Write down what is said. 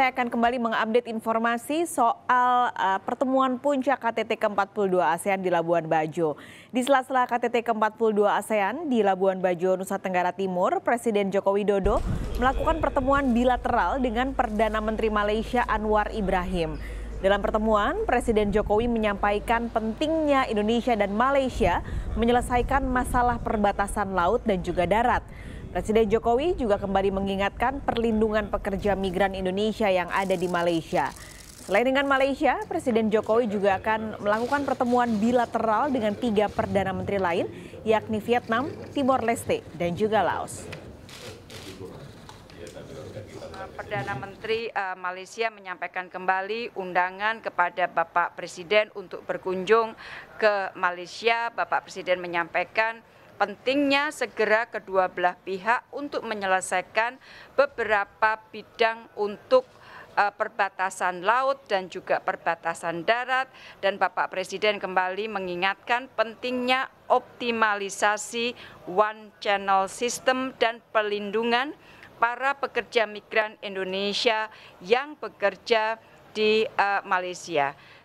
Saya akan kembali mengupdate informasi soal uh, pertemuan puncak KTT ke-42 ASEAN di Labuan Bajo. Di sela-sela KTT ke-42 ASEAN di Labuan Bajo, Nusa Tenggara Timur, Presiden Joko Widodo melakukan pertemuan bilateral dengan Perdana Menteri Malaysia Anwar Ibrahim. Dalam pertemuan, Presiden Jokowi menyampaikan pentingnya Indonesia dan Malaysia menyelesaikan masalah perbatasan laut dan juga darat. Presiden Jokowi juga kembali mengingatkan perlindungan pekerja migran Indonesia yang ada di Malaysia. Selain dengan Malaysia, Presiden Jokowi juga akan melakukan pertemuan bilateral dengan tiga perdana menteri lain, yakni Vietnam, Timor Leste, dan juga Laos. Perdana Menteri eh, Malaysia menyampaikan kembali undangan kepada Bapak Presiden untuk berkunjung ke Malaysia. Bapak Presiden menyampaikan pentingnya segera kedua belah pihak untuk menyelesaikan beberapa bidang untuk eh, perbatasan laut dan juga perbatasan darat dan Bapak Presiden kembali mengingatkan pentingnya optimalisasi one channel system dan pelindungan para pekerja migran Indonesia yang bekerja di uh, Malaysia.